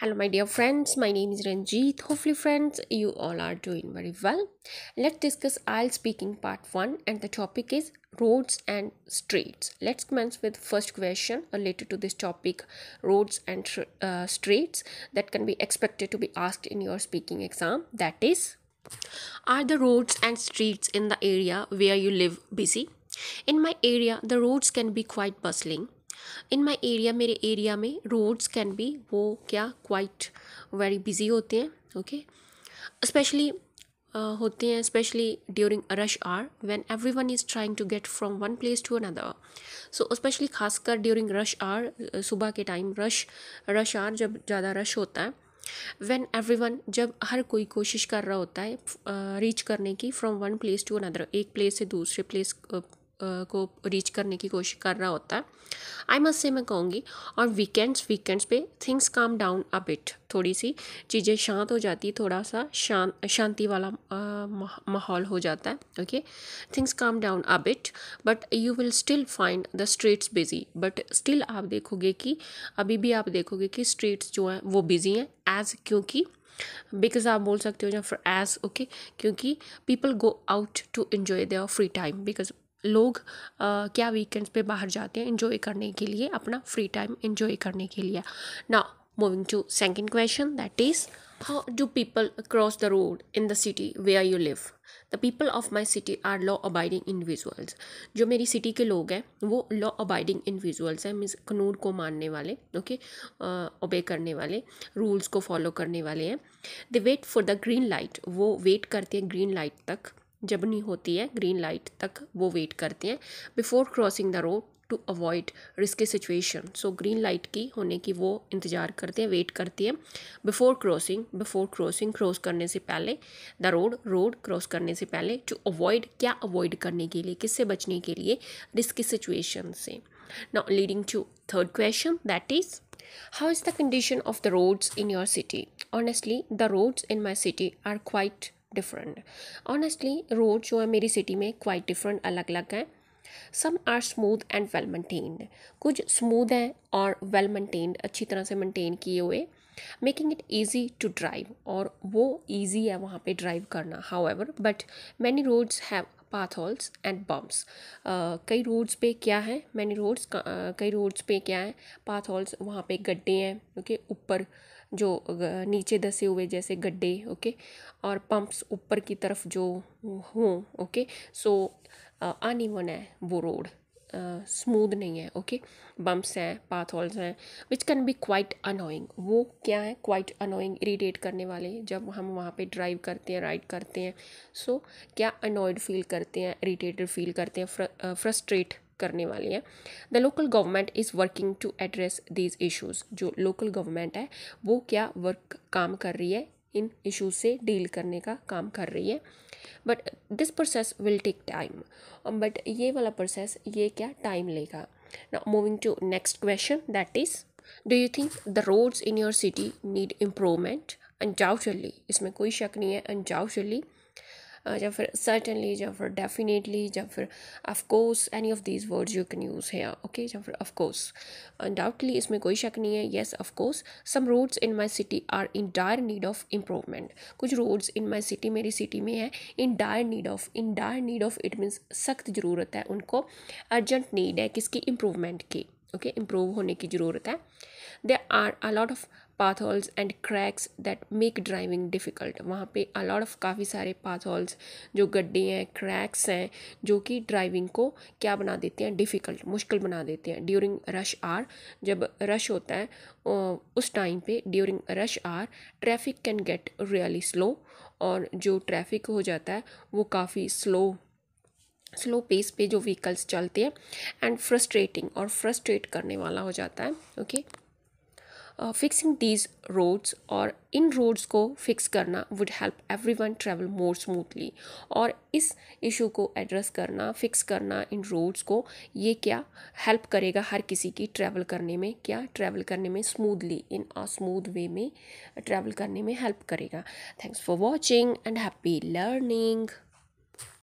hello my dear friends my name is ranjit hopefully friends you all are doing very well let's discuss IELTS speaking part 1 and the topic is roads and streets let's commence with first question related to this topic roads and uh, streets that can be expected to be asked in your speaking exam that is are the roads and streets in the area where you live busy in my area the roads can be quite bustling in my area मेरे area में roads can be वो क्या quite very busy होते हैं okay specially होते हैं specially during rush hour when everyone is trying to get from one place to another so specially खासकर during rush hour सुबह के टाइम रश रश आर जब ज़्यादा रश होता है वैन एवरी वन जब हर कोई कोशिश कर रहा होता है रीच करने की from one place to another एक प्लेस से दूसरे प्लेस को रीच करने की कोशिश कर रहा होता है आई मस्ट से मैं कहूँगी और वीकेंड्स वीकेंड्स पे things calm down a bit थोड़ी सी चीज़ें शांत हो जाती थोड़ा सा शां शांति वाला माहौल हो जाता है okay things calm down a bit but you will still find the streets busy but still आप देखोगे कि अभी भी आप देखोगे कि स्ट्रीट्स जो हैं वो बिजी हैं एज क्योंकि बिकॉज आप बोल सकते हो या फिर एज ओके क्योंकि people go out to enjoy their free time because लोग आ, क्या वीकेंड्स पे बाहर जाते हैं इन्जॉय करने के लिए अपना फ्री टाइम इन्जॉय करने के लिए ना moving to second question that is how do people across the road in the city where are you live the people of my city are law abiding individuals जो मेरी सिटी के लोग हैं वो लॉ अबाइडिंग इंडिविजुअल्स हैं means कानून को मानने वाले ओके ओबे करने वाले रूल्स को फॉलो करने वाले हैं they wait for the green light वो वेट करते हैं ग्रीन लाइट तक जब नहीं होती है ग्रीन लाइट तक वो वेट करते हैं before crossing the road to avoid risky situation so green light की होने की वो इंतज़ार करते हैं वेट करती है before crossing before crossing cross करने से पहले द रोड रोड क्रॉस करने से पहले टू अवॉइड क्या अवॉइड करने के लिए किससे बचने के लिए रिस्की सिचुएशन से now leading to third question that is how is the condition of the roads in your city honestly the roads in my city are quite different honestly road जो है मेरी सिटी में क्वाइट डिफरेंट अलग अलग हैं some are smooth and well maintained कुछ smooth हैं और वेल मेंटेन्ड अच्छी तरह से मेंटेन किए हुए making it easy to drive और वो ईजी है वहाँ पर ड्राइव करना however but many roads have potholes and bumps कई रोड्स पे क्या है मैनी रोड्स uh, कई रोड्स पे क्या है पाथ होल्स वहाँ पे गड्ढे हैं ओके ऊपर जो uh, नीचे दसे हुए जैसे गड्ढे ओके और पंप्स ऊपर की तरफ जो हों ओके सो अनइवन है वो रोड स्मूद नहीं है ओके बम्प्स हैं पाथ होल्स हैं which can be quite annoying वो क्या है क्वाइट अनोइंग इरीटेट करने वाले जब हम वहाँ पे ड्राइव करते हैं राइड करते हैं सो so, क्या अनोइड फील करते हैं इरीटेटेड फील करते हैं फ्रस्ट्रेट करने वाले हैं the local government is working to address these issues जो लोकल गवर्नमेंट है वो क्या वर्क काम कर रही है इन इशूज़ से डील करने का काम कर रही है but this process will take time but ये वाला प्रोसेस ये क्या टाइम लेगा ना moving to next question that is do you think the roads in your city need improvement undoubtedly इसमें कोई शक नहीं है अनडाउटली Uh, या फिर सर्टनली या फिर डेफिनेटली या फिर of course any of these words you can use है ओके या फिर ऑफकोर्स डाउटली इसमें कोई शक नहीं है yes of course some roads in my city are in dire need of improvement कुछ रोड्स इन माई सिटी मेरी सिटी में है in dire need of in dire need of it means सख्त ज़रूरत है उनको अर्जेंट नीड है किसकी इम्प्रूवमेंट की ओके okay? इम्प्रूव होने की ज़रूरत है they are a lot of potholes and cracks that make driving difficult वहाँ पे अलॉट ऑफ काफ़ी सारे पाथ हॉल्स जो गड्ढे हैं क्रैक्स हैं जो कि ड्राइविंग को क्या बना देते हैं डिफ़िकल्ट मुश्किल बना देते हैं ड्यूरिंग रश आर जब रश होता है उस टाइम पे during rush hour traffic can get really slow और जो ट्रैफिक हो जाता है वो काफ़ी स्लो स्लो पेस पे जो व्हीकल्स चलते हैं एंड फ्रस्ट्रेटिंग और फ्रस्ट्रेट करने वाला हो जाता है okay okay? Fixing these roads और इन रोड्स को फिक्स करना would help everyone travel more smoothly और इस इशू को एड्रेस करना फिक्स करना इन रोड्स को ये क्या हेल्प करेगा हर किसी की ट्रैवल करने में क्या ट्रैवल करने में smoothly in a smooth way में ट्रैवल करने में हेल्प करेगा thanks for watching and happy learning